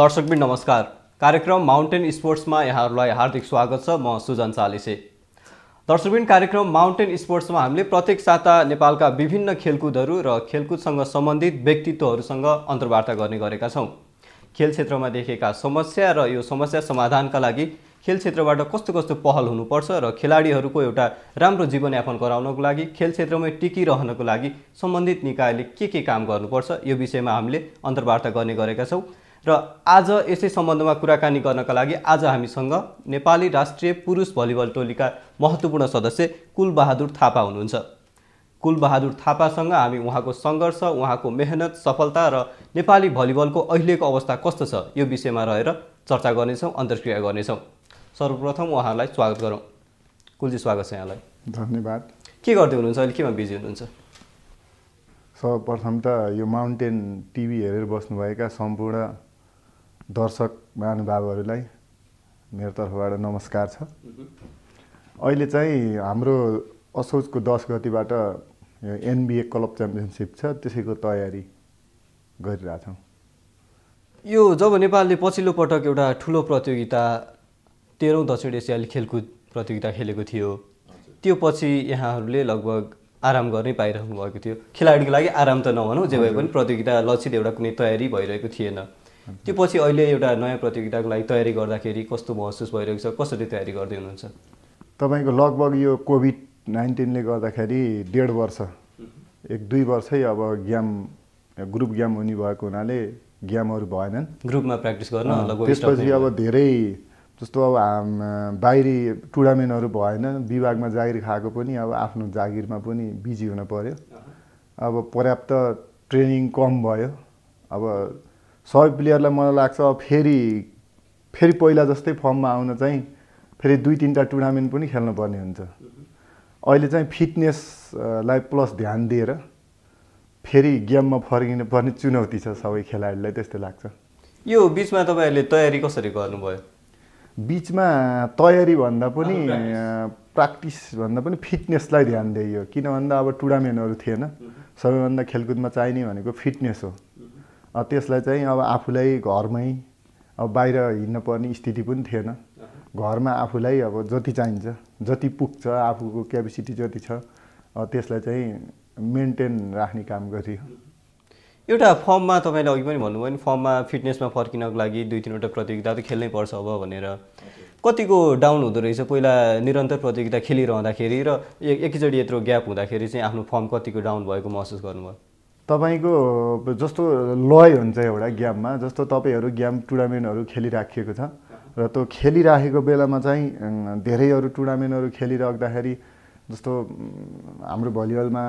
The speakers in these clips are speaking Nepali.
दर्शकबिन नमस्कार कार्यक्रम माउन्टेन स्पोर्ट्समा यहाँहरूलाई हार्दिक स्वागत छ म सुजन चालिसे दर्शकबिन कार्यक्रम माउन्टेन स्पोर्ट्समा हामीले प्रत्येक साता नेपालका विभिन्न खेलकुदहरू र खेलकुदसँग सम्बन्धित व्यक्तित्वहरूसँग अन्तर्वार्ता गर्ने गरेका छौँ खेल क्षेत्रमा देखेका समस्या र यो समस्या समाधानका लागि खेल क्षेत्रबाट कस्तो कस्तो पहल हुनुपर्छ र खेलाडीहरूको एउटा राम्रो जीवनयापन गराउनको लागि खेल क्षेत्रमै टिकिरहनको लागि सम्बन्धित निकायले के के काम गर्नुपर्छ यो विषयमा हामीले अन्तर्वार्ता गर्ने गरेका छौँ र आज यसै सम्बन्धमा कुराकानी गर्नका लागि आज हामीसँग नेपाली राष्ट्रिय पुरुष भलिबल टोलीका महत्त्वपूर्ण सदस्य कुलबहादुर थापा हुनुहुन्छ कुलबहादुर थापासँग हामी उहाँको सङ्घर्ष उहाँको मेहनत सफलता र नेपाली भलिबलको अहिलेको अवस्था कस्तो छ यो विषयमा रहेर चर्चा गर्नेछौँ अन्तर्क्रिया गर्नेछौँ सर्वप्रथम उहाँलाई स्वागत गरौँ कुलजी स्वागत छ यहाँलाई धन्यवाद के गर्दै हुनुहुन्छ अहिले केमा बिजी हुनुहुन्छ सर्वप्रथम त यो माउन्टेन टिभी हेरेर बस्नुभएका सम्पूर्ण दर्शक महानुभावहरूलाई मेरो तर्फबाट नमस्कार छ अहिले चाहिँ हाम्रो असोजको दस गतिबाट यो एनबिए क्लब च्याम्पियनसिप छ त्यसैको तयारी गरिरहेछौँ यो जब नेपालले पछिल्लो पटक एउटा ठुलो प्रतियोगिता तेह्रौँ दक्षिण एसियाली खेलकुद प्रतियोगिता खेलेको थियो त्यो पछि यहाँहरूले लगभग आराम गर्नै पाइरहनु भएको थियो खेलाडीको लागि आराम त नभनौँ जे भए पनि प्रतियोगिता लक्षित एउटा कुनै तयारी भइरहेको थिएन त्यो पछि अहिले एउटा नयाँ प्रतियोगिताको लागि तयारी गर्दाखेरि कस्तो महसुस भइरहेको छ कसरी तयारी गर्दै हुनुहुन्छ तपाईँको लगभग यो कोभिड नाइन्टिनले गर्दाखेरि डेढ वर्ष एक दुई वर्षै अब ग्याम ग्रुप ग्याम हुने भएको हुनाले गेमहरू भएनन् ग्रुपमा प्र्याक्टिस गर्न त्यसपछि अब धेरै जस्तो अब बाहिरी टुर्नामेन्टहरू भएन विभागमा जागिर खाएको पनि अब आफ्नो जागिरमा पनि बिजी हुन पऱ्यो अब पर्याप्त ट्रेनिङ कम भयो अब सबै प्लेयरलाई मलाई लाग्छ फेरि फेरि पहिला जस्तै फर्ममा आउन चाहिँ फेरि दुई तिनवटा टुर्नामेन्ट पनि खेल्नुपर्ने हुन्छ अहिले चाहिँ फिटनेसलाई प्लस ध्यान दिएर फेरि गेममा फर्किनु पर्ने चुनौती छ सबै खेलाडीलाई त्यस्तो लाग्छ यो बिचमा तपाईँहरूले तयारी कसरी गर्नुभयो बिचमा तयारी भन्दा पनि प्र्याक्टिस भन्दा पनि फिटनेसलाई ध्यान दिइयो किन भन्दा अब टुर्नामेन्टहरू थिएन सबैभन्दा खेलकुदमा चाहिने भनेको फिटनेस हो त्यसलाई चाहिँ अब आफूलाई घरमै अब बाहिर हिँड्नुपर्ने स्थिति पनि थिएन घरमा आफूलाई अब जति चाहिन्छ जति पुग्छ आफूको क्यापेसिटी जति छ त्यसलाई चाहिँ मेन्टेन राख्ने काम गरियो एउटा फर्ममा तपाईँले अघि पनि भन्नुभयो भने फर्ममा फिटनेसमा फर्किनको लागि दुई तिनवटा प्रतियोगिता त खेल्नै पर्छ अब भनेर कतिको डाउन हुँदो रहेछ पहिला निरन्तर प्रतियोगिता खेलिरहँदाखेरि र एकैचोटि यत्रो ग्याप हुँदाखेरि चाहिँ आफ्नो फर्म कतिको डाउन भएको महसुस गर्नुभयो तपाईँको जस्तो लय हुन्छ एउटा गेममा जस्तो तपाईँहरू ग्याम टुर्नामेन्टहरू खेलिराखिएको छ र त्यो खेलिराखेको बेलामा चाहिँ धेरै अरू टुर्नामेन्टहरू खेलिराख्दाखेरि जस्तो हाम्रो भलिबलमा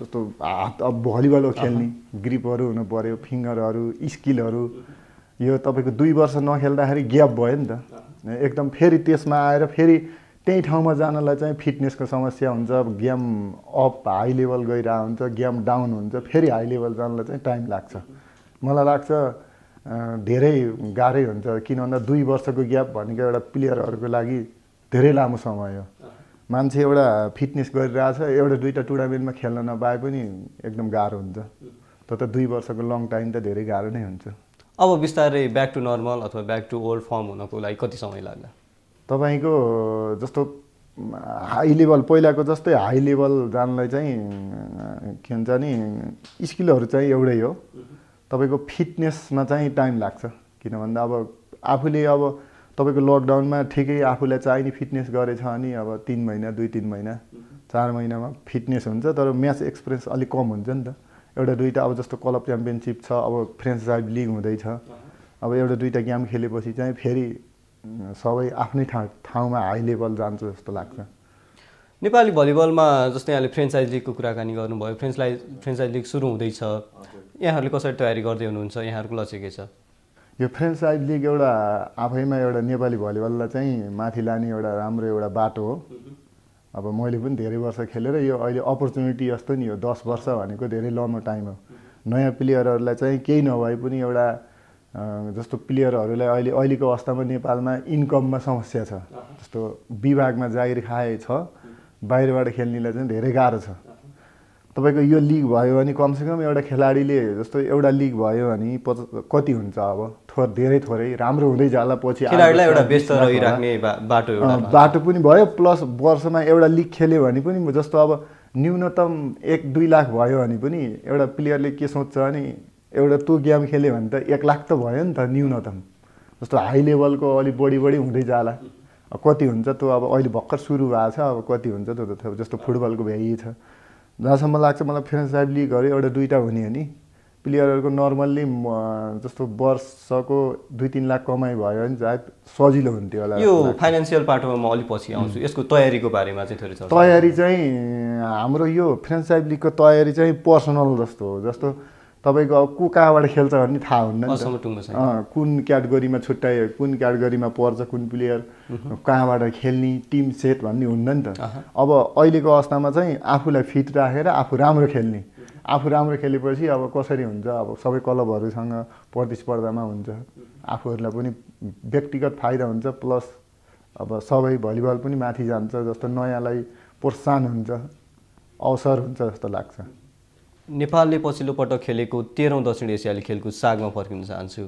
जस्तो हात अब हो खेल्ने ग्रिपहरू हुनु पऱ्यो फिङ्गरहरू स्किलहरू यो तपाईँको दुई वर्ष नखेल्दाखेरि ग्याप भयो नि त एकदम फेरि त्यसमा आएर फेरि त्यही ठाउँमा जानलाई चाहिँ फिटनेसको समस्या हुन्छ गेम अप हाई लेभल गइरहेको हुन्छ गेम डाउन हुन्छ फेरि हाई लेभल जानलाई चाहिँ टाइम लाग्छ मलाई लाग्छ धेरै गाह्रै हुन्छ किन भन्दा दुई वर्षको ग्याप भनेको एउटा प्लेयरहरूको लागि धेरै लामो समय हो मान्छे एउटा फिटनेस गरिरहेछ एउटा दुईवटा टुर्नामेन्टमा खेल्न नपाए पनि एकदम गाह्रो हुन्छ त त दुई वर्षको लङ टाइम त धेरै गाह्रो नै हुन्छ अब बिस्तारै ब्याक टु नर्मल अथवा ब्याक टु ओल्ड फर्म हुनको लागि कति समय लाग्ला तपाईँको जस्तो हाई लेभल पहिलाको जस्तै हाई लेभल जानलाई चाहिँ के भन्छ नि स्किलहरू चाहिँ एउटै हो तपाईँको फिटनेसमा चाहिँ टाइम लाग्छ किन भन्दा अब आफूले अब तपाईँको लकडाउनमा ठिकै आफूलाई चाहिने फिटनेस गरेछ नि अब तिन महिना दुई तिन महिना चार महिनामा फिटनेस हुन्छ तर म्याच एक्सपिरियन्स अलिक कम हुन्छ नि त एउटा दुइटा अब जस्तो क्लब च्याम्पियनसिप छ अब ड्राइभ लिग हुँदैछ अब एउटा दुइटा गेम खेलेपछि चाहिँ फेरि सबै आफ्नै ठाउँ ठाउँमा हाई लेभल जान्छ जस्तो लाग्छ नेपाली भलिबलमा जस्तै यहाँले फ्रेन्चाइज लिगको कुराकानी गर्नुभयो फ्रेन्चलाइज फ्रेन्चाइज लिग सुरु हुँदैछ यहाँहरूले कसरी तयारी गर्दै हुनुहुन्छ यहाँहरूको लक्ष्य के छ यो फ्रेन्चाइज लिग एउटा आफैमा एउटा नेपाली भलिबललाई चाहिँ माथि लाने एउटा राम्रो एउटा बाटो हो अब मैले पनि धेरै वर्ष खेलेर यो अहिले अपर्च्युनिटी जस्तो नि हो दस वर्ष भनेको धेरै लामो टाइम हो नयाँ प्लेयरहरूलाई चाहिँ केही नभए पनि एउटा जस्तो प्लेयरहरूलाई अहिले अहिलेको अवस्थामा नेपालमा इन्कममा समस्या छ जस्तो विभागमा जागिर खाए छ बाहिरबाट खेल्नेलाई चाहिँ धेरै गाह्रो छ तपाईँको यो लिग भयो भने कमसेकम एउटा खेलाडीले जस्तो एउटा लिग भयो भने कति हुन्छ अब थोर धेरै थोरै राम्रो हुँदै जाला पछि बाटो पनि भयो प्लस वर्षमा एउटा लिग खेल्यो भने पनि जस्तो अब न्यूनतम एक दुई लाख भयो भने पनि एउटा प्लेयरले के सोध्छ भने एउटा त्यो गेम खेल्यो भने त एक लाख त भयो नि त न्यूनतम जस्तो हाई लेभलको अलिक बढी बढी हुँदै जाला कति हुन्छ त्यो अब अहिले भर्खर सुरु भएको छ अब कति हुन्छ त्यो त जस्तो फुटबलको भ्याइ छ जहाँसम्म लाग्छ मलाई फ्रेन्स लिग लिगहरू एउटा दुइटा हुने हो नि प्लेयरहरूको नर्मल्ली जस्तो वर्षको दुई तिन लाख कमाइ भयो भने सायद सजिलो हुन्थ्यो होला यो फाइनेन्सियल पार्टमा म अलिक पछि आउँछु यसको तयारीको बारेमा चाहिँ थोरै तयारी चाहिँ हाम्रो यो फ्रेन्डसाइड लिगको तयारी चाहिँ पर्सनल जस्तो हो जस्तो तपाईँको अब को कहाँबाट खेल्छ भन्ने थाहा हुन्न कुन क्याटेगोरीमा छुट्टाइ कुन क्याटेगोरीमा पर्छ कुन प्लेयर कहाँबाट खेल्ने टिम सेट भन्ने हुन्न नि त अब अहिलेको अवस्थामा चाहिँ आफूलाई फिट राखेर आफू राम्रो खेल्ने आफू राम्रो खेलेपछि अब कसरी हुन्छ अब सबै क्लबहरूसँग प्रतिस्पर्धामा हुन्छ आफूहरूलाई पनि व्यक्तिगत फाइदा हुन्छ प्लस अब सबै भलिबल पनि माथि जान्छ जस्तो नयाँलाई प्रोत्साहन हुन्छ अवसर हुन्छ जस्तो लाग्छ नेपालले पछिल्लो पटक खेलेको तेह्रौँ दक्षिण एसियाली खेलको सागमा फर्किन चाहन्छु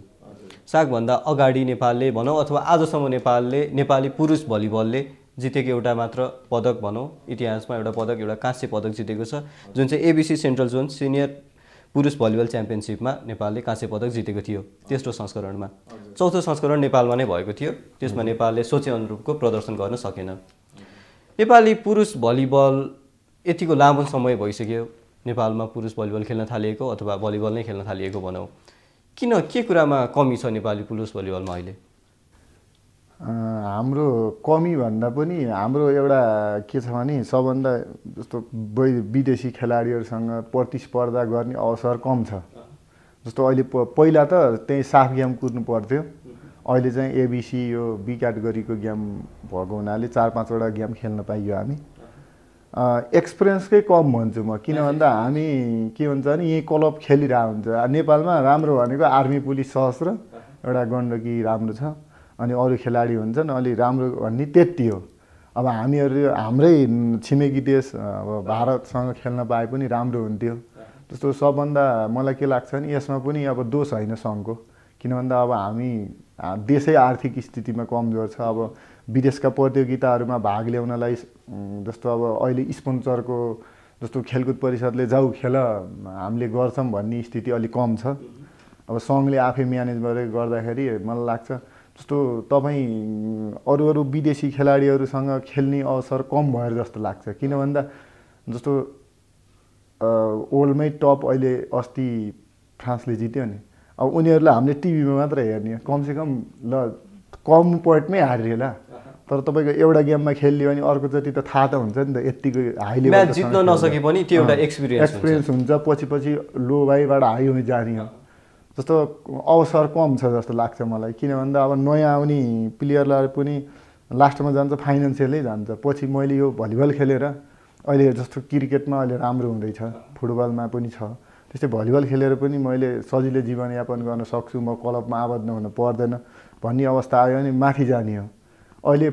सागभन्दा अगाडि नेपालले भनौँ अथवा आजसम्म नेपालले नेपाली पुरुष भलिबलले जितेको एउटा मात्र पदक भनौँ इतिहासमा एउटा पदक एउटा काँस्य पदक जितेको छ जुन चाहिँ एबिसी सेन्ट्रल जोन सिनियर पुरुष भलिबल च्याम्पियनसिपमा नेपालले काँस्य पदक जितेको थियो तेस्रो संस्करणमा चौथो संस्करण नेपालमा नै भएको थियो त्यसमा नेपालले सोचे अनुरूपको प्रदर्शन गर्न सकेन नेपाली पुरुष भलिबल यतिको लामो समय भइसक्यो नेपालमा पुरुष भलिबल खेल्न थालिएको अथवा भलिबल नै खेल्न थालिएको भनौँ किन के कुरामा कमी छ नेपाली पुरुष भलिबलमा अहिले हाम्रो कमी भन्दा पनि हाम्रो एउटा के छ भने सबभन्दा जस्तो विदेशी खेलाडीहरूसँग प्रतिस्पर्धा गर्ने अवसर कम छ जस्तो अहिले पहिला त त्यही साफ गेम कुद्नु पर्थ्यो अहिले चाहिँ एबिसी यो बी गरेको गेम भएको हुनाले चार पाँचवटा गेम खेल्न पाइयो हामी एक्सपिरियन्सकै कम भन्छु म किन भन्दा हामी के हुन्छ भने यहीँ क्लब खेलिरहेको हुन्छ नेपालमा राम्रो भनेको आर्मी पुलिस सहस्र एउटा गण्डकी राम्रो छ अनि अरू खेलाडी हुन्छन् अलि राम्रो भन्ने त्यति हो अब हामीहरू हाम्रै छिमेकी देश अब भारतसँग खेल्न पाए पनि राम्रो हुन्थ्यो जस्तो सबभन्दा मलाई के लाग्छ भने यसमा पनि अब दोष होइन सङ्घको किन भन्दा अब हामी देशै आर्थिक स्थितिमा कमजोर छ अब विदेशका प्रतियोगिताहरूमा भाग ल्याउनलाई जस्तो अब अहिले स्पोन्सरको जस्तो खेलकुद परिषदले जाऊ खेल हामीले गर्छौँ भन्ने स्थिति अलिक कम छ अब सङ्घले आफै म्यानेज गरेर गर्दाखेरि मलाई लाग्छ जस्तो तपाईँ अरू अरू विदेशी खेलाडीहरूसँग खेल्ने अवसर कम भएर जस्तो लाग्छ किन भन्दा जस्तो वर्ल्डमै टप अहिले अस्ति फ्रान्सले जित्यो नि अब उनीहरूलाई हामीले टिभीमा मात्र हेर्ने कमसेकम ल कम पोइन्टमै हारियो ल तर तपाईँको एउटा गेममा खेलियो भने अर्को जति त थाहा त हुन्छ नि त यत्तिको हाई लेभल जित्न नसके पनि त्यो एउटा एक्सपिरियन्स एक्सपिरियन्स हुन्छ पछि पछि लो भाइबाट हाई हुने जाने हो जस्तो अवसर कम छ जस्तो लाग्छ मलाई किन भन्दा अब नयाँ आउने प्लेयरलाई पनि लास्टमा जान्छ फाइनेन्सियलै जान्छ पछि मैले यो भलिबल खेलेर अहिले जस्तो क्रिकेटमा अहिले राम्रो हुँदैछ फुटबलमा पनि छ त्यस्तै भलिबल खेलेर पनि मैले सजिलै जीवनयापन गर्न सक्छु म क्लबमा आबद्ध हुन पर्दैन भन्ने अवस्था आयो भने माथि जाने हो अहिले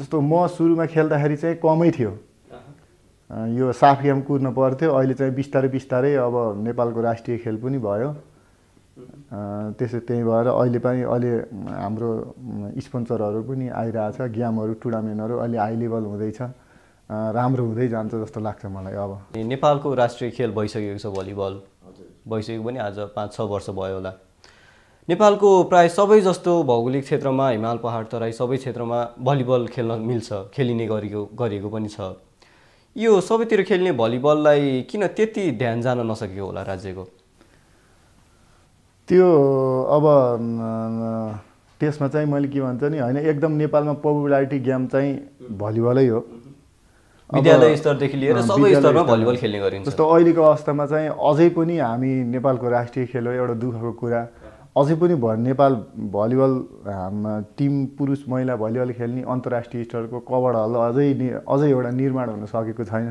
जस्तो म सुरुमा खेल्दाखेरि चाहिँ कमै थियो यो साफ गेम कुद्नु पर्थ्यो अहिले चाहिँ बिस्तारै बिस्तारै अब नेपालको राष्ट्रिय खेल पनि भयो त्यसै त्यही भएर अहिले पनि अहिले हाम्रो स्पोन्सरहरू पनि आइरहेछ गेमहरू टुर्नामेन्टहरू अहिले हाई लेभल हुँदैछ राम्रो हुँदै जान्छ जस्तो लाग्छ मलाई अब नेपालको राष्ट्रिय खेल भइसकेको छ भलिबल भइसक्यो पनि आज पाँच छ वर्ष भयो होला नेपालको प्राय सबै जस्तो भौगोलिक क्षेत्रमा हिमाल पहाड तराई सबै क्षेत्रमा भलिबल खेल्न मिल्छ खेलिने गरेको गरिएको पनि छ यो सबैतिर खेल्ने भलिबललाई किन त्यति ध्यान जान नसकेको होला राज्यको त्यो अब त्यसमा चाहिँ मैले के भन्छ नि होइन एकदम नेपालमा पपुलारिटी गेम चाहिँ भलिबलै हो विद्यालय स्तरदेखि लिएर सबै स्तरमा भलिबल खेल्ने गरिन्छ जस्तो अहिलेको अवस्थामा चाहिँ अझै पनि हामी नेपालको राष्ट्रिय खेल हो एउटा दुःखको कुरा अझै पनि भयो नेपाल भलिबल टिम पुरुष महिला भलिबल खेल्ने अन्तर्राष्ट्रिय स्तरको कवर हल अझै अझै एउटा निर्माण हुन सकेको छैन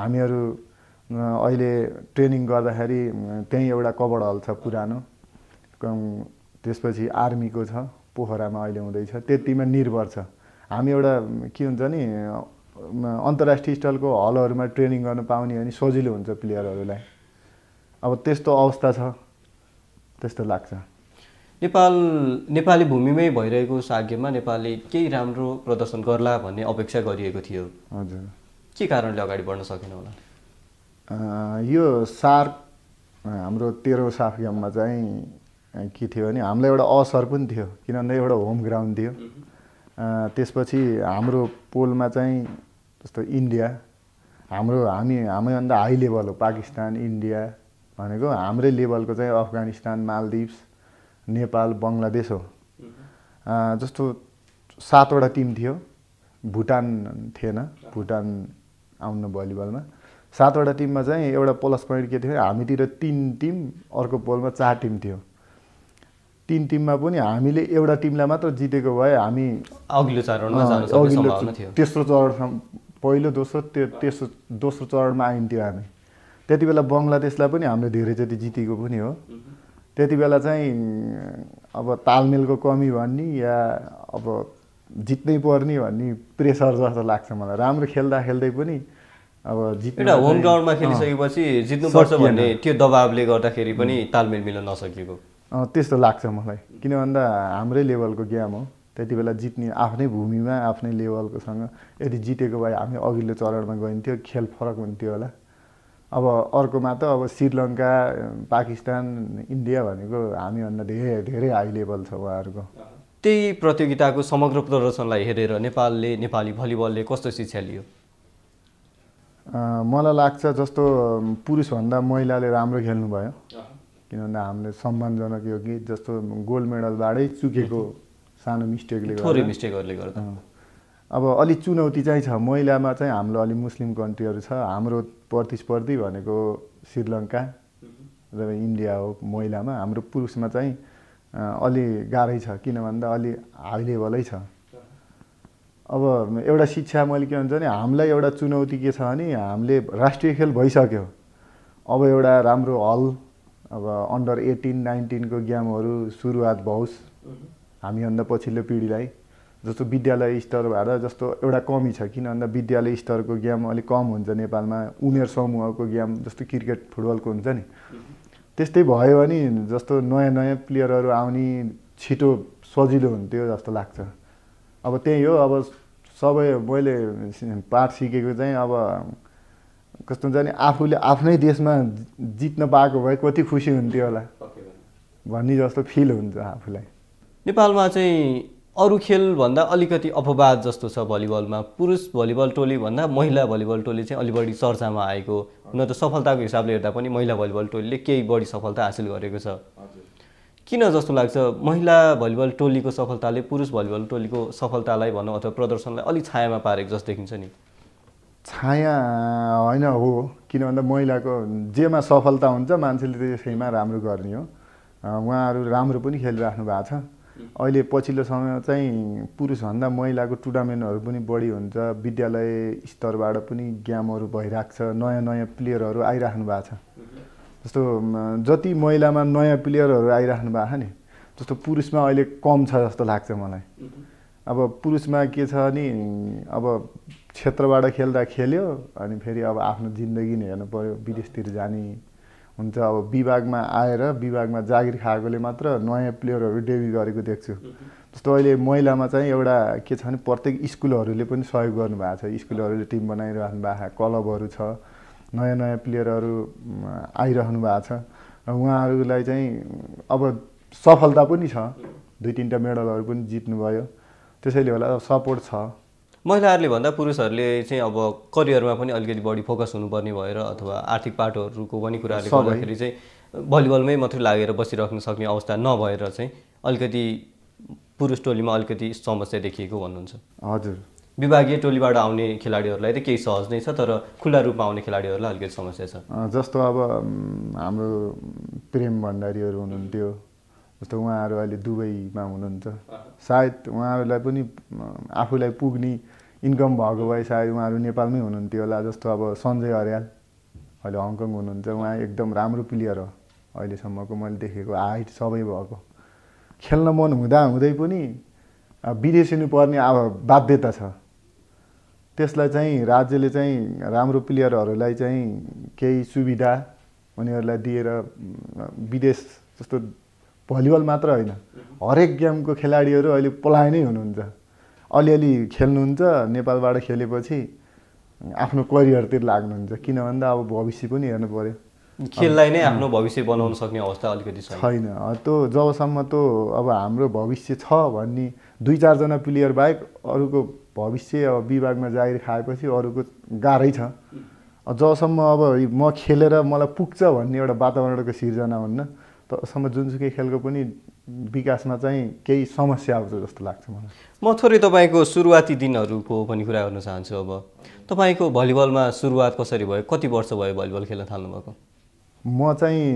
हामीहरू अहिले ट्रेनिङ गर्दाखेरि त्यहीँ एउटा कवर हल छ पुरानो त्यसपछि आर्मीको छ पोखरामा अहिले हुँदैछ त्यतिमा निर्भर छ हामी एउटा के हुन्छ नि अन्तर्राष्ट्रिय स्तरको हलहरूमा ट्रेनिङ गर्न पाउने भने सजिलो हुन्छ प्लेयरहरूलाई अब त्यस्तो अवस्था छ त्यस्तो लाग्छ नेपाल नेपाली भूमिमै भइरहेको साग्यमा नेपालले केही राम्रो प्रदर्शन गर्ला भन्ने अपेक्षा गरिएको थियो हजुर के कारणले अगाडि बढ्न सकेन होला यो सार्क हाम्रो तेह्रौँ साफगेममा चाहिँ के थियो भने हामीलाई एउटा असर पनि थियो किनभने एउटा होम ग्राउन्ड थियो त्यसपछि हाम्रो पोलमा चाहिँ जस्तो इन्डिया हाम्रो हामी हामीभन्दा हाई लेभल हो पाकिस्तान इन्डिया भनेको हाम्रै लेभलको चाहिँ अफगानिस्तान मालदिप्स नेपाल बङ्गलादेश हो जस्तो सातवटा टिम थियो भुटान थिएन भुटान आउनु भलिबलमा सातवटा टिममा चाहिँ एउटा प्लस पोइन्ट के थियो हामीतिर तिन टिम अर्को पोलमा चार टिम थियो तिन टिममा पनि हामीले एउटा टिमलाई मात्र जितेको भए हामी अघिल्लो अघिल्लो तेस्रो चरणसम्म पहिलो दोस्रो तेस्रो दोस्रो चरणमा आइन्थ्यो हामी त्यति बेला बङ्गलादेशलाई पनि हामीले धेरैचोटि जितेको पनि हो त्यति बेला चाहिँ अब तालमेलको कमी भन्ने या अब जित्नै पर्ने भन्ने प्रेसर जस्तो लाग्छ मलाई राम्रो खेल्दा खेल्दै पनि अब जित्नु होम ग्राउन्डमा खेलिसकेपछि जित्नुपर्छ भन्ने त्यो दबावले गर्दाखेरि पनि तालमेल मिल्न नसकेको त्यस्तो लाग्छ मलाई किन भन्दा हाम्रै लेभलको गेम हो त्यति बेला जित्ने आफ्नै भूमिमा आफ्नै लेभलकोसँग यदि जितेको भए हामी अघिल्लो चरणमा गइन्थ्यो खेल फरक हुन्थ्यो होला अब अर्कोमा त अब श्रीलङ्का पाकिस्तान इन्डिया भनेको हामीभन्दा धेरै धेरै हाई लेभल छ उहाँहरूको त्यही प्रतियोगिताको समग्र प्रदर्शनलाई हेरेर नेपालले नेपाली भलिबलले कस्तो शिक्षा लियो मलाई लाग्छ जस्तो पुरुषभन्दा महिलाले राम्रो खेल्नु भयो किनभने हामीले सम्मानजनक यो गीत जस्तो गोल्ड मेडलबाटै चुकेको सानो मिस्टेकले मिस्टेकहरूले गर्दा अब अलि चुनौती चाहिँ छ महिलामा चाहिँ हाम्रो अलि मुस्लिम कन्ट्रीहरू छ हाम्रो प्रतिस्पर्धी भनेको श्रीलङ्का र इन्डिया हो महिलामा हाम्रो पुरुषमा चाहिँ अलि गाह्रै छ किन भन्दा अलि हाई लेभलै छ अब एउटा शिक्षा मैले के भन्छ भने हामीलाई एउटा चुनौती के छ भने हामीले राष्ट्रिय खेल भइसक्यो अब एउटा राम्रो हल अब अन्डर एटिन नाइन्टिनको गेमहरू सुरुवात भओस् हामीभन्दा पछिल्लो पिँढीलाई जस्तो विद्यालय स्तर भएर जस्तो एउटा कमी छ किन भन्दा विद्यालय स्तरको गेम अलिक कम हुन्छ नेपालमा उमेर समूहको गेम जस्तो क्रिकेट फुटबलको हुन्छ नि त्यस्तै भयो भने जस्तो नयाँ नयाँ प्लेयरहरू आउने छिटो सजिलो हुन्थ्यो जस्तो लाग्छ अब त्यही हो अब सबै मैले पाठ सिकेको चाहिँ अब कस्तो हुन्छ नि आफूले आफ्नै देशमा जित्न पाएको भए कति खुसी हुन्थ्यो होला भन्ने जस्तो फिल हुन्छ आफूलाई नेपालमा चाहिँ अरू खेलभन्दा अलिकति अपवाद जस्तो छ भलिबलमा पुरुष भलिबल टोलीभन्दा महिला भलिबल टोली चाहिँ अलि बढी चर्चामा आएको हुन त सफलताको हिसाबले हेर्दा पनि महिला भलिबल टोलीले केही बढी सफलता हासिल गरेको छ किन जस्तो लाग्छ महिला भलिबल टोलीको सफलताले पुरुष भलिबल टोलीको सफलतालाई भनौँ अथवा प्रदर्शनलाई अलिक छायामा पारेको जस्तो देखिन्छ नि छाया होइन हो किन भन्दा महिलाको जेमा सफलता हुन्छ मान्छेले त्यसैमा राम्रो गर्ने हो उहाँहरू राम्रो पनि खेलिराख्नु भएको छ अहिले पछिल्लो समय चाहिँ पुरुषभन्दा महिलाको टुर्नामेन्टहरू पनि बढी हुन्छ विद्यालय स्तरबाट पनि गेमहरू भइरहेको छ नयाँ नयाँ प्लेयरहरू आइराख्नु भएको छ जस्तो जति महिलामा नयाँ प्लेयरहरू आइराख्नु भएको छ नि जस्तो पुरुषमा अहिले कम छ जस्तो लाग्छ मलाई अब पुरुषमा के छ नि अब क्षेत्रबाट खेल्दा खेल्यो अनि फेरि अब आफ्नो जिन्दगी नै हेर्नु पऱ्यो विदेशतिर जाने हुन्छ अब विभागमा आएर विभागमा जागिर खाएकोले मात्र नयाँ प्लेयरहरू डेब्यु गरेको देख्छु जस्तो अहिले महिलामा चाहिँ एउटा के छ भने प्रत्येक स्कुलहरूले पनि सहयोग गर्नुभएको छ स्कुलहरूले टिम बनाइरहनु भएको छ क्लबहरू छ नयाँ नयाँ प्लेयरहरू आइरहनु भएको छ र उहाँहरूलाई चाहिँ अब सफलता पनि छ दुई तिनवटा मेडलहरू पनि जित्नुभयो त्यसैले होला सपोर्ट छ महिलाहरूले भन्दा पुरुषहरूले चाहिँ अब करियरमा पनि अलिकति बढी फोकस हुनुपर्ने भएर अथवा आर्थिक पाटोहरूको पनि कुराहरूले गर्दाखेरि चाहिँ भलिबलमै मात्रै लागेर बसिराख्न सक्ने अवस्था नभएर चाहिँ अलिकति पुरुष टोलीमा अलिकति समस्या देखिएको भन्नुहुन्छ हजुर विभागीय टोलीबाट आउने खेलाडीहरूलाई त केही सहज नै छ तर खुल्ला रूपमा आउने खेलाडीहरूलाई अलिकति समस्या छ जस्तो अब हाम्रो प्रेम भण्डारीहरू हुनुहुन्थ्यो जस्तो उहाँहरू अहिले दुबईमा हुनुहुन्छ सायद उहाँहरूलाई पनि आफूलाई पुग्ने इन्कम भएको भए सायद उहाँहरू नेपालमै हुनुहुन्थ्यो होला जस्तो अब सञ्जय अर्याल अहिले हङकङ हुनुहुन्छ उहाँ एकदम राम्रो प्लेयर हो अहिलेसम्मको मैले देखेको हाइट सबै भएको खेल्न मन हुँदा हुँदै पनि विदेशिनुपर्ने पर्ने अब बाध्यता छ त्यसलाई चाहिँ राज्यले चाहिँ राम्रो प्लेयरहरूलाई चाहिँ केही सुविधा उनीहरूलाई दिएर विदेश जस्तो भलिबल मात्र होइन हरेक गेमको खेलाडीहरू अहिले पलायनै हुनुहुन्छ अलिअलि खेल्नुहुन्छ नेपालबाट खेलेपछि आफ्नो करियरतिर लाग्नुहुन्छ किन भन्दा अब भविष्य पनि हेर्नु पऱ्यो खेललाई नै आफ्नो भविष्य बनाउन सक्ने अवस्था अलिकति छैन त्यो जबसम्म त्यो अब हाम्रो भविष्य छ भन्ने दुई चारजना प्लेयर बाहेक अरूको भविष्य अब विभागमा जागिर खाएपछि अरूको गाह्रै छ जबसम्म अब म खेलेर मलाई पुग्छ भन्ने एउटा वातावरणको सिर्जना हुन्न तबसम्म जुनसुकै खेलको पनि विकासमा चाहिँ केही समस्या आउँछ जस्तो लाग्छ मलाई म थोरै तपाईँको सुरुवाती दिनहरूको पनि कुरा गर्न चाहन्छु अब तपाईँको भलिबलमा सुरुवात कसरी भयो कति वर्ष भयो भलिबल खेल्न थाल्नुभएको म चाहिँ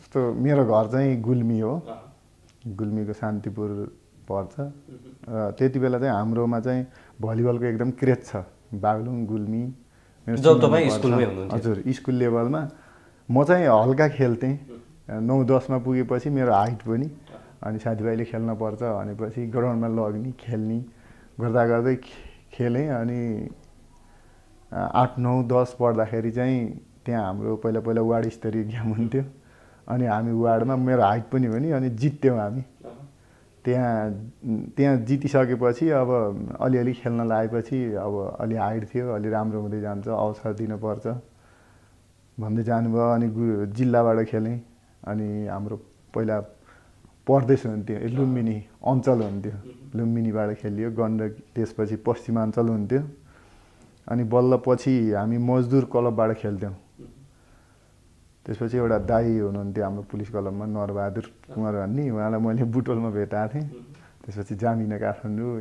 जस्तो मेरो घर चाहिँ गुल्मी हो गुल्मीको शान्तिपुर पर्छ र त्यति बेला चाहिँ हाम्रोमा चाहिँ भलिबलको एकदम क्रेज छ बागलुङ गुल्मी हजुर स्कुल लेभलमा म चाहिँ हल्का खेल्थेँ नौ दसमा पुगेपछि मेरो हाइट पनि अनि साथीभाइले खेल्न पर्छ भनेपछि ग्राउन्डमा लग्ने खेल्ने गर्दा गर्दै खेलेँ अनि आठ नौ दस पढ्दाखेरि चाहिँ त्यहाँ हाम्रो पहिला पहिला वार्ड स्तरीय गेम हुन्थ्यो अनि हामी वार्डमा मेरो हाइट पनि हो नि अनि जित्थ्यौँ हामी त्यहाँ त्यहाँ जितिसकेपछि अब अलिअलि खेल्न लागेपछि अब अलि हाइट थियो अलि राम्रो हुँदै जान्छ अवसर दिनुपर्छ भन्दै जानुभयो अनि जिल्लाबाट खेलेँ अनि हाम्रो पहिला पर्देश हुन्थ्यो लुम्बिनी अञ्चल हुन्थ्यो लुम्बिनीबाट खेलियो गण्डकी त्यसपछि पश्चिमाञ्चल हुन्थ्यो अनि बल्ल पछि हामी मजदुर क्लबबाट खेल्थ्यौँ त्यसपछि एउटा दाई हुनुहुन्थ्यो हाम्रो पुलिस क्लबमा नरबहादुर कुमार भन्ने उहाँलाई मैले बुटोलमा भेटाएको थिएँ त्यसपछि जामिन काठमाडौँ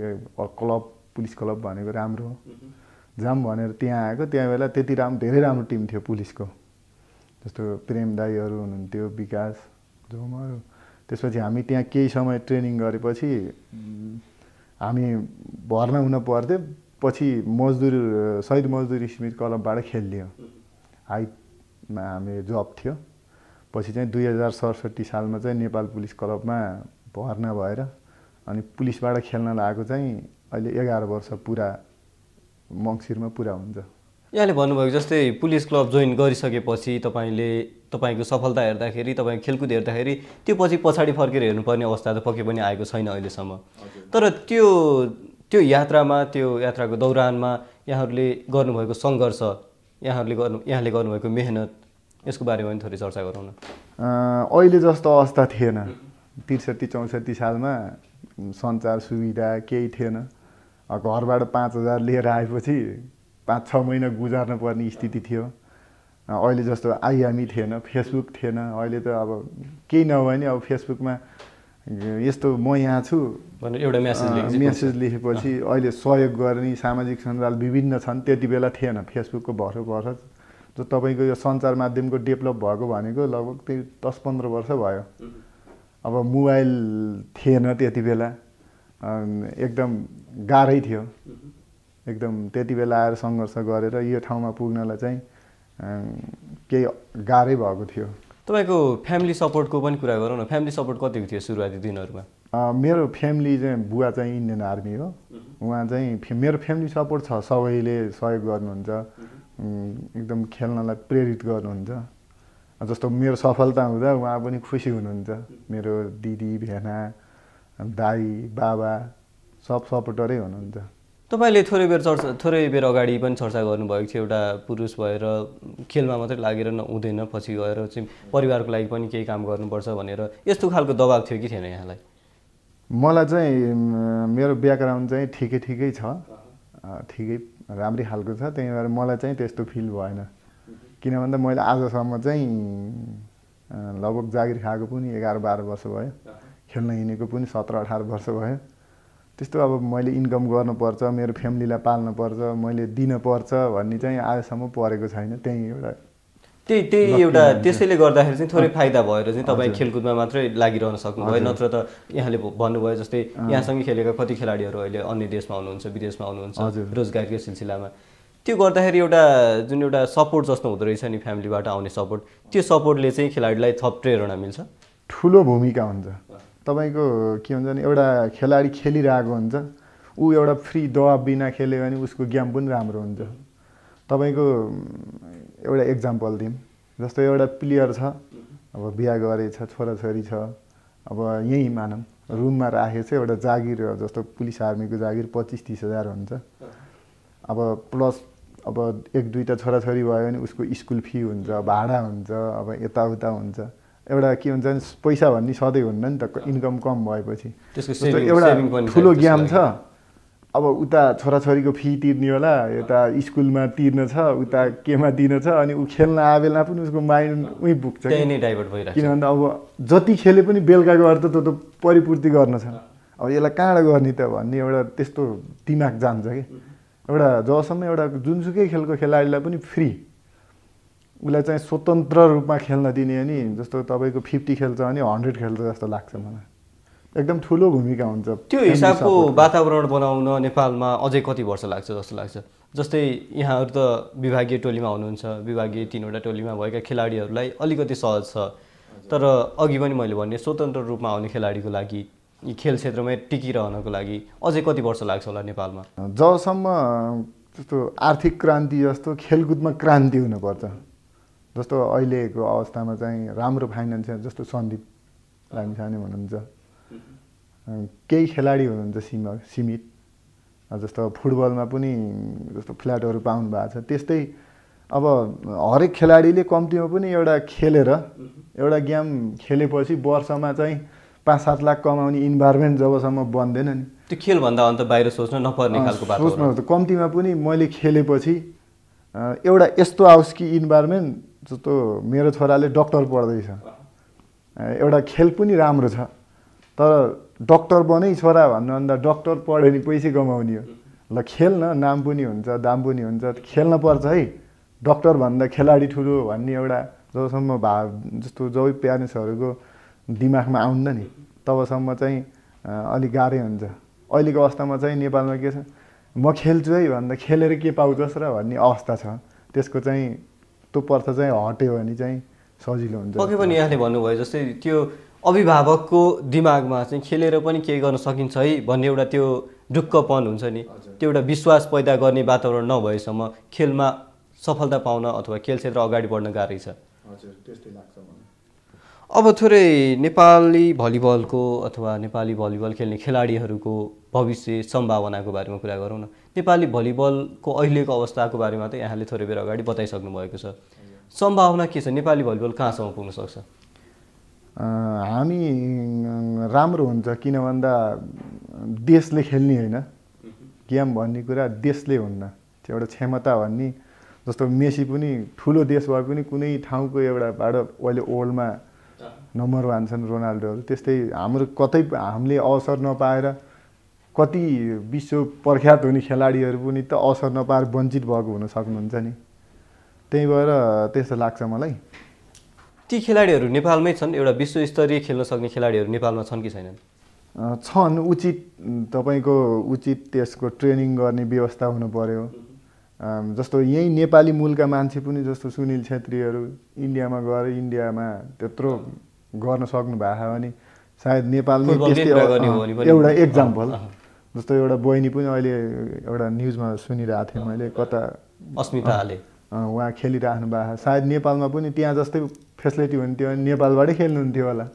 क्लब पुलिस क्लब भनेको राम्रो हो जाम भनेर त्यहाँ आएको त्यहाँ बेला त्यति राम्रो धेरै राम्रो टिम थियो पुलिसको जस्तो प्रेम दाईहरू हुनुहुन्थ्यो विकास झोमहरू त्यसपछि हामी त्यहाँ केही समय ट्रेनिङ गरेपछि हामी भर्ना हुन पर्थ्यो पछि मजदुर सहिद मजदुर स्मित क्लबबाट खेलिदियो हाइटमा हामी जब थियो पछि चाहिँ दुई हजार सडसठी सालमा चाहिँ नेपाल पुलिस क्लबमा भर्ना भएर अनि पुलिसबाट खेल्न लागेको चाहिँ अहिले एघार वर्ष पुरा मङ्सिरमा पुरा हुन्छ यहाँले भन्नुभएको जस्तै पुलिस क्लब जोइन गरिसकेपछि तपाईँले तपाईँको सफलता हेर्दाखेरि तपाईँ खेलकुद हेर्दाखेरि त्यो पछि पछाडि फर्केर हेर्नुपर्ने अवस्था त पक्कै पनि आएको छैन अहिलेसम्म तर त्यो त्यो यात्रामा त्यो यात्राको दौरानमा यहाँहरूले गर्नुभएको सङ्घर्ष यहाँहरूले गर्नु यहाँले गर्नुभएको मेहनत यसको बारेमा पनि थोरै चर्चा गरौँ न अहिले जस्तो अवस्था थिएन त्रिसठी चौसठी सालमा सञ्चार सुविधा केही थिएन घरबाट पाँच हजार लिएर आएपछि पाँच छ महिना गुजार्नु पर्ने स्थिति थियो अहिले जस्तो आइआमी थिएन फेसबुक थिएन अहिले त अब केही नभए नि अब फेसबुकमा यस्तो म यहाँ छु एउटा म्यासेज मेसेज लेखेपछि अहिले सहयोग गर्ने सामाजिक सञ्जाल विभिन्न छन् त्यति बेला थिएन फेसबुकको भर भर जो तपाईँको यो सञ्चार माध्यमको डेभलप भएको भनेको लगभग त्यही दस पन्ध्र वर्ष भयो अब मोबाइल थिएन त्यति बेला एकदम गाह्रै थियो एकदम त्यति बेला आएर सङ्घर्ष गरेर यो ठाउँमा पुग्नलाई चाहिँ केही गाह्रै भएको थियो तपाईँको फ्यामिली सपोर्टको पनि कुरा गरौँ न फ्यामिली सपोर्ट कतिको थियो सुरुवाती दिनहरूमा मेरो फ्यामिली चाहिँ बुवा चाहिँ इन्डियन आर्मी हो उहाँ चाहिँ मेरो फ्यामिली सपोर्ट छ सबैले सहयोग गर्नुहुन्छ एकदम खेल्नलाई प्रेरित गर्नुहुन्छ जस्तो मेरो सफलता हुँदा उहाँ पनि खुसी हुनुहुन्छ मेरो दिदी भेना दाई बाबा सब सपोर्टरै हुनुहुन्छ तपाईँले थोरै बेर चर्चा थोरै बेर अगाडि पनि चर्चा गर्नुभएको थियो एउटा पुरुष भएर खेलमा मात्रै लागेर नहुँदैन पछि गएर चाहिँ परिवारको लागि पनि केही काम गर्नुपर्छ भनेर यस्तो खालको दबाब थियो कि थिएन यहाँलाई मलाई चाहिँ मेरो ब्याकग्राउन्ड चाहिँ ठिकै ठिकै छ ठिकै राम्रै खालको छ त्यही भएर मलाई चाहिँ त्यस्तो फिल भएन किन भन्दा मैले आजसम्म चाहिँ लगभग जागिर खाएको पनि एघार बाह्र वर्ष भयो खेल्न हिँडेको पनि सत्र अठार वर्ष भयो त्यस्तो अब मैले इन्कम गर्नुपर्छ मेरो फ्यामिलीलाई पाल्नुपर्छ मैले दिनपर्छ भन्ने चाहिँ आजसम्म परेको छैन त्यहीँ एउटा त्यही त्यही एउटा त्यसैले गर्दाखेरि चाहिँ थोरै फाइदा भएर चाहिँ तपाईँ खेलकुदमा मात्रै लागिरहन सक्नुभयो नत्र त यहाँले भन्नुभयो जस्तै यहाँसँगै खेलेका कति खेलाडीहरू अहिले अन्य देशमा हुनुहुन्छ विदेशमा हुनुहुन्छ रोजगारकै सिलसिलामा त्यो गर्दाखेरि एउटा जुन एउटा सपोर्ट जस्तो हुँदो रहेछ नि फ्यामिलीबाट आउने सपोर्ट त्यो सपोर्टले चाहिँ खेलाडीलाई थप प्रेरणा मिल्छ ठुलो भूमिका हुन्छ तपाईँको के हुन्छ भने एउटा खेलाडी खेलिरहेको हुन्छ ऊ एउटा फ्री दबाब बिना खेल्यो भने उसको गेम पनि राम्रो हुन्छ तपाईँको एउटा इक्जाम्पल दिउँ जस्तो एउटा प्लेयर छ अब बिहा गरेछ छोराछोरी छ अब यहीँ मानौँ रुममा राखेको छ एउटा जागिर जस्तो पुलिस आर्मीको जागिर पच्चिस तिस हजार हुन्छ अब प्लस अब एक दुईवटा छोराछोरी भयो भने उसको स्कुल फी हुन्छ भाडा हुन्छ अब यताउता हुन्छ एउटा के भन्छ पैसा भन्ने सधैँ हुन्न नि त इन्कम कम भएपछि त्यसको एउटा ठुलो ज्ञान छ अब उता छोराछोरीको फी तिर्ने होला यता स्कुलमा तिर्न छ उता केमा दिन छ अनि ऊ खेल्न आबेला पनि उसको माइन्ड उहीँ पुग्छ किनभने अब जति खेले पनि बेलुकाको अर्थ त परिपूर्ति गर्न छ अब यसलाई कहाँबाट गर्ने त भन्ने एउटा त्यस्तो दिमाग जान्छ कि एउटा जबसम्म एउटा जुनसुकै खेलको खेलाडीलाई पनि फ्री उसलाई चाहिँ स्वतन्त्र रूपमा खेल्न दिने नि जस्तो तपाईँको फिफ्टी खेल्छ भने हन्ड्रेड खेल्छ जस्तो लाग्छ मलाई एकदम ठुलो भूमिका हुन्छ त्यो हिसाबको वातावरण बनाउन नेपालमा अझै कति वर्ष लाग्छ जस्तो लाग्छ जस्तै यहाँहरू त विभागीय टोलीमा हुनुहुन्छ विभागीय तिनवटा टोलीमा भएका खेलाडीहरूलाई अलिकति सहज छ तर अघि पनि मैले भने स्वतन्त्र रूपमा आउने खेलाडीको लागि यी खेल क्षेत्रमै टिकिरहनको लागि अझै कति वर्ष लाग्छ होला नेपालमा जबसम्म जस्तो आर्थिक क्रान्ति जस्तो खेलकुदमा क्रान्ति हुनुपर्छ जस्तो अहिलेको अवस्थामा चाहिँ राम्रो फाइनेन्सियल जस्तो सन्दीप लामिछाने हुनुहुन्छ केही खेलाडी हुनुहुन्छ सीमा सीमित जस्तो फुटबलमा पनि जस्तो फ्ल्याटहरू पाउनु भएको छ त्यस्तै अब हरेक खेलाडीले कम्तीमा पनि एउटा खेलेर एउटा गेम खेलेपछि वर्षमा चाहिँ पाँच सात लाख कमाउने इन्भाइरोमेन्ट जबसम्म बन्दैन नि त्यो खेलभन्दा अन्त बाहिर सोच्नु नपर्ने खालको सोच्नु कम्तीमा पनि मैले खेलेपछि एउटा यस्तो आओस् कि इन्भाइरोमेन्ट जस्तो मेरो छोराले डक्टर पढ्दैछ एउटा खेल पनि राम्रो छ तर डक्टर बनै छोरा भन्नुभन्दा डक्टर पढ्यो भने पैसै कमाउने हो ल खेल्न नाम पनि हुन्छ दाम पनि हुन्छ खेल्न पर्छ है डक्टर भन्दा खेलाडी ठुलो भन्ने एउटा जबसम्म भाव जस्तो जब प्यारेन्ट्सहरूको दिमागमा आउँदैन नि तबसम्म चाहिँ अलिक गाह्रै हुन्छ अहिलेको अवस्थामा चाहिँ नेपालमा के छ म खेल्छु है भन्दा खेलेर के पाउँछस् र भन्ने अवस्था छ त्यसको चाहिँ त्यो पर्थ चाहिँ हट्यो भने चाहिँ सजिलो हुन्छ पक्कै पनि यहाँले भन्नुभयो जस्तै त्यो अभिभावकको दिमागमा चाहिँ खेलेर पनि केही गर्न सकिन्छ है भन्ने एउटा त्यो ढुक्कपन हुन्छ नि त्यो एउटा विश्वास पैदा गर्ने वातावरण नभएसम्म खेलमा सफलता पाउन अथवा खेल क्षेत्र अगाडि बढ्न गाह्रै छ हजुर अब थोरै नेपाली भलिबलको अथवा नेपाली भलिबल खेल्ने खेलाडीहरूको भविष्य सम्भावनाको बारेमा कुरा गरौँ न नेपाली भलिबलको अहिलेको अवस्थाको बारेमा त यहाँले थोरै बेर अगाडि बताइसक्नु भएको छ सम्भावना के छ नेपाली भलिबल कहाँसम्म पुग्न सक्छ हामी राम्रो हुन्छ किन भन्दा देशले खेल्ने होइन गेम भन्ने कुरा देशले हुन्न त्यो एउटा क्षमता भन्ने जस्तो मेसी पनि ठुलो देश भए पनि कुनै ठाउँको एउटा बाटो अहिले वर्ल्डमा नम्बर वान छन् रोनाल्डोहरू त्यस्तै हाम्रो कतै हामीले अवसर नपाएर कति विश्व प्रख्यात हुने खेलाडीहरू पनि त अवसर नपाएर वञ्चित भएको हुन सक्नुहुन्छ नि त्यही भएर त्यस्तो लाग्छ मलाई ती खेलाडीहरू नेपालमै छन् एउटा विश्वस्तरीय खेल्न सक्ने खेलाडीहरू नेपालमा छन् कि छैनन् छन् उचित तपाईँको उचित त्यसको ट्रेनिङ गर्ने व्यवस्था हुनु पऱ्यो जस्तो यहीँ नेपाली मूलका मान्छे पनि जस्तो सुनिल छेत्रीहरू इन्डियामा गएर इन्डियामा त्यत्रो गर्न सक्नु भएको भने सायद नेपालमै त्यस्तै एउटा एक्जाम्पल जस्तो एउटा बहिनी पनि अहिले एउटा न्युजमा सुनिरहेको थिएँ मैले कता अस्मिताले उहाँ खेलिराख्नु भएको सायद नेपालमा पनि त्यहाँ जस्तै फेसिलिटी हुन्थ्यो भने नेपालबाटै खेल्नुहुन्थ्यो होला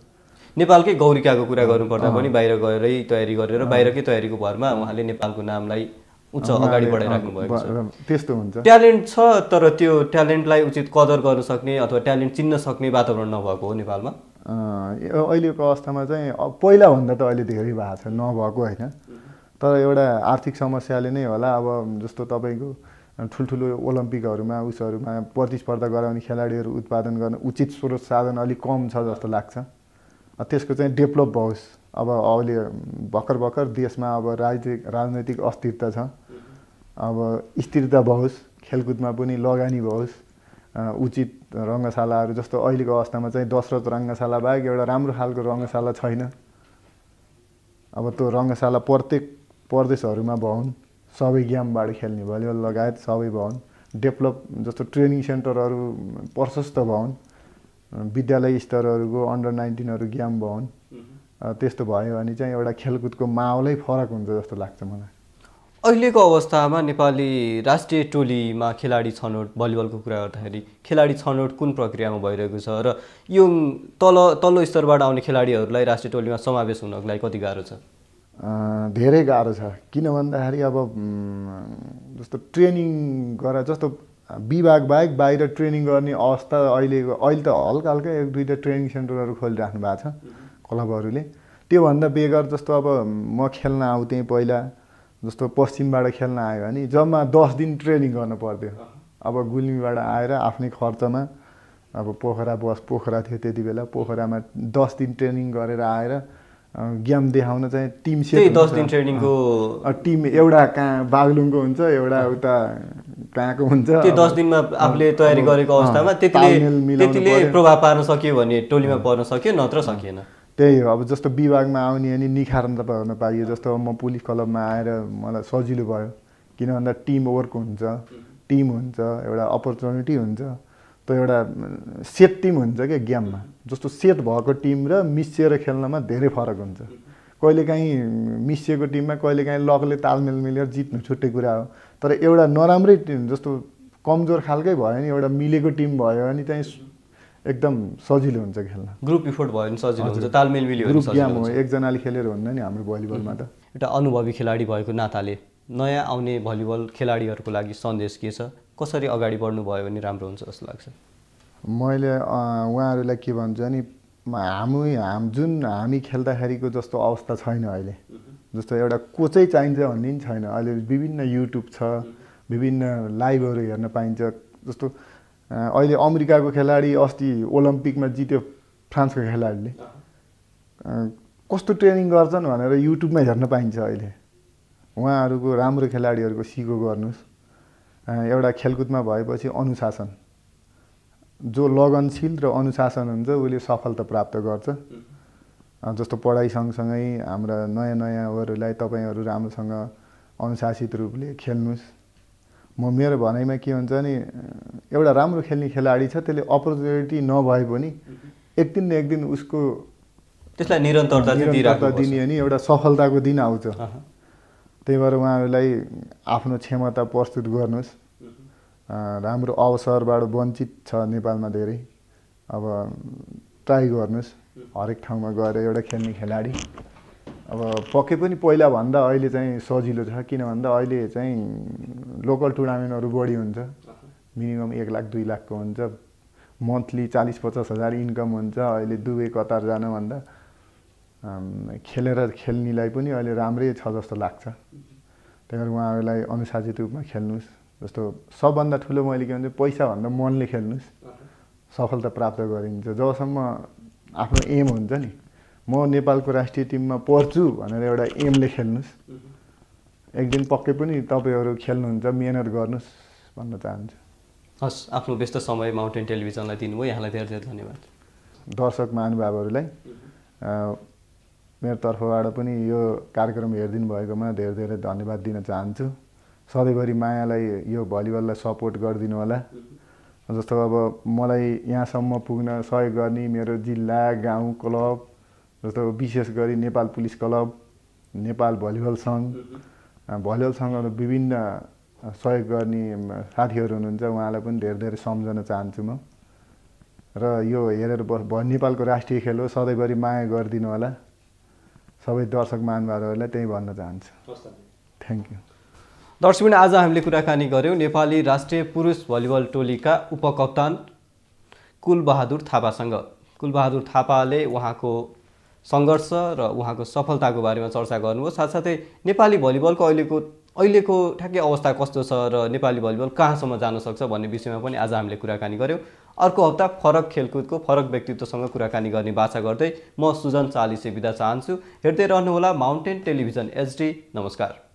नेपालकै गौरिकाको कुरा गर्नुपर्दा पनि बाहिर गएरै तयारी गरेर बाहिरकै तयारीको भरमा उहाँले नेपालको नामलाई उच्च अगाडि बढाइराख्नु भएको छ त्यस्तो हुन्छ ट्यालेन्ट छ तर त्यो ट्यालेन्टलाई उचित कदर गर्न सक्ने अथवा ट्यालेन्ट चिन्न सक्ने वातावरण नभएको हो नेपालमा अहिलेको अवस्थामा चाहिँ पहिलाभन्दा त अहिले धेरै भएको छ नभएको होइन तर एउटा आर्थिक समस्याले नै होला अब जस्तो तपाईँको ठुल्ठुलो ओलम्पिकहरूमा उसहरूमा प्रतिस्पर्धा गराउने खेलाडीहरू उत्पादन गर्न उचित स्रोत साधन अलिक कम छ जस्तो लाग्छ त्यसको चाहिँ डेभलप भओस् अब अहिले भर्खर भर्खर देशमा अब राजनीतिक राजनैतिक अस्थिरता छ अब स्थिरता भओस् खेलकुदमा पनि लगानी भओस् उचित रङ्गशालाहरू जस्तो अहिलेको अवस्थामा चाहिँ दशरथ रङ्गशाला बाहेक एउटा राम्रो खालको रङ्गशाला छैन अब त्यो रङ्गशाला प्रत्येक प्रदेशहरूमा भवन सबै गेमबाट खेल्ने भलिबल लगायत सबै भवन डेभलप जस्तो ट्रेनिङ सेन्टरहरू प्रशस्त भवन विद्यालय स्तरहरूको अन्डर नाइन्टिनहरू गेम भवन त्यस्तो भयो भने चाहिँ एउटा खेलकुदको माहौलै फरक हुन्छ जस्तो लाग्छ मलाई अहिलेको अवस्थामा नेपाली राष्ट्रिय टोलीमा खेलाडी छनौट भलिबलको कुरा गर्दाखेरि खेलाडी छनौट कुन प्रक्रियामा भइरहेको छ र यो तल तल्लो स्तरबाट आउने खेलाडीहरूलाई राष्ट्रिय टोलीमा समावेश हुनको लागि कति गाह्रो छ धेरै गाह्रो छ किन भन्दाखेरि अब जस्तो ट्रेनिङ गरेर जस्तो विभाग बाहेक बाहिर ट्रेनिङ गर्ने अवस्था अहिले अहिले त हल्का हल्का एक दुईवटा ट्रेनिङ सेन्टरहरू खोलिराख्नु भएको छ क्लबहरूले त्योभन्दा बेगर जस्तो अब म खेल्न आउँथेँ पहिला जस्तो पश्चिमबाट खेल्न आयो भने जम्मा दस दिन ट्रेनिङ गर्नु पर्थ्यो अब गुल्मीबाट आएर आफ्नै खर्चमा अब पोखरा बस पोखरा थियो त्यति बेला पोखरामा दस दिन ट्रेनिङ गरेर आएर ज्ञान देखाउन चाहिँ टिम सेट दस दिन ट्रेनिङको टिम एउटा कहाँ बागलुङको हुन्छ एउटा उता कहाँको हुन्छ त्यो दस दिनमा आफूले तयारी गरेको अवस्थामा त्यतिले प्रभाव पार्न सक्यो भने टोलीमा पर्न सक्यो नत्र सकिएन त्यही हो अब जस्तो विभागमा आउने अनि निखारन त पाइयो जस्तो म पुलिस क्लबमा आएर मलाई सजिलो भयो किन भन्दा टिम वर्क हुन्छ टिम हुन्छ एउटा अपर्च्युनिटी हुन्छ त एउटा सेट टिम हुन्छ क्या गेममा जस्तो सेट भएको टिम र मिसिएर खेल्नमा धेरै फरक हुन्छ कहिलेकाहीँ मिसिएको टिममा कहिलेकाहीँ लकले तालमेल मिलेर जित्नु छुट्टै कुरा हो तर एउटा नराम्रै टिम जस्तो कमजोर खालकै भयो भने एउटा मिलेको टिम भयो भने चाहिँ एकदम सजिलो हुन्छ खेल्न ग्रुप इफोर्ट भयो भने सजिलो हुन्छ तालमेल मिल्यो ग्रुप गेम हो एकजनाले खेलेर हुन्न नि हाम्रो भलिबलमा त एउटा अनुभवी खेलाडी भएको नाताले नयाँ आउने भलिबल खेलाडीहरूको लागि सन्देश के छ कसरी अगाडि बढ्नु भयो भने राम्रो हुन्छ जस्तो लाग्छ मैले उहाँहरूलाई के भन्छु नि हामी हाम जुन हामी खेल्दाखेरिको जस्तो अवस्था छैन अहिले जस्तो एउटा कोचै चाहिन्छ भन्ने पनि छैन अहिले विभिन्न युट्युब छ विभिन्न लाइभहरू हेर्न पाइन्छ जस्तो अहिले अमेरिकाको खेलाडी अस्ति ओलम्पिकमा जित्यो फ्रान्सको खेलाडीले कस्तो ट्रेनिङ गर्छन् भनेर युट्युबमा हेर्न पाइन्छ अहिले उहाँहरूको राम्रो खेलाडीहरूको सिको गर्नुहोस् एउटा खेलकुदमा भएपछि अनुशासन जो लगनशील र अनुशासन हुन्छ उसले सफलता प्राप्त गर्छ जस्तो पढाइ सँगसँगै हाम्रा नयाँ नयाँहरूलाई तपाईँहरू राम्रोसँग अनुशासित रूपले खेल्नुहोस् म मेरो भनाइमा के हुन्छ भने एउटा राम्रो खेल्ने खेलाडी छ त्यसले अपर्च्युनिटी नभए पनि एक दिन न एक दिन उसको त्यसलाई निरन्तरता दिने नि एउटा सफलताको दिन आउँछ त्यही भएर उहाँहरूलाई आफ्नो क्षमता प्रस्तुत गर्नुहोस् राम्रो अवसरबाट वञ्चित छ नेपालमा धेरै अब ट्राई गर्नुहोस् हरेक ठाउँमा गएर एउटा खेल्ने खेलाडी अब पक्कै पनि पहिलाभन्दा अहिले चाहिँ सजिलो छ किन भन्दा अहिले चाहिँ लोकल टुर्नामेन्टहरू बढी हुन्छ मिनिमम एक लाख दुई लाखको हुन्छ मन्थली चालिस पचास हजार इन्कम हुन्छ अहिले दुबई कतार जानुभन्दा खेलेर खेल्नेलाई पनि अहिले राम्रै छ जस्तो लाग्छ त्यही भएर उहाँहरूलाई अनुशासित रूपमा खेल्नुहोस् जस्तो सबभन्दा ठुलो मैले के भन्छ पैसाभन्दा मनले खेल्नुहोस् सफलता प्राप्त गरिन्छ जबसम्म आफ्नो एम हुन्छ नि म नेपालको राष्ट्रिय टिममा पर्छु भनेर एउटा एमले खेल्नुहोस् एक दिन पक्कै पनि तपाईँहरू खेल्नुहुन्छ मिहिनेत गर्नुहोस् भन्न चाहन्छु हस् आफ्नो व्यस्त समय माउन्टेन टेलिभिजनलाई दिनुभयो यहाँलाई धेरै धेरै धन्यवाद दर्शक महानुभावहरूलाई मेरो तर्फबाट पनि यो कार्यक्रम हेरिदिनु भएकोमा धेरै धेरै धन्यवाद दिन चाहन्छु सधैँभरि मायालाई यो भलिबललाई सपोर्ट गरिदिनु होला जस्तो अब मलाई यहाँसम्म पुग्न सहयोग गर्ने मेरो जिल्ला गाउँ क्लब जस्तो विशेष गरी Nepal police club Nepal volleyball सङ्घ भलिबल सङ्घमा विभिन्न सहयोग गर्ने साथीहरू हुनुहुन्छ उहाँलाई पनि धेरै धेरै सम्झन चाहन्छु म र यो हेरेर नेपालको राष्ट्रिय खेल हो सधैँभरि माया गरिदिनु होला सबै दर्शक महानुभावहरूलाई त्यही भन्न चाहन्छु थ्याङ्क यू दर्शकबिन आज हामीले कुराकानी गऱ्यौँ नेपाली राष्ट्रिय पुरुष भलिबल टोलीका उपकप्तान कुलबहादुर थापासँग कुलबहादुर थापाले उहाँको सङ्घर्ष र उहाँको सफलताको बारेमा चर्चा गर्नुभयो साथसाथै नेपाली भलिबलको अहिलेको अहिलेको ठ्याक्कै अवस्था कस्तो छ र नेपाली भलिबल कहाँसम्म जान सक्छ भन्ने विषयमा पनि आज हामीले कुराकानी गऱ्यौँ अर्को हप्ता फरक खेलकुदको फरक व्यक्तित्वसँग कुराकानी गर्ने बाछा गर्दै म सुजन चालिसे बिदा चाहन्छु हेर्दै रहनुहोला माउन्टेन टेलिभिजन एचडी नमस्कार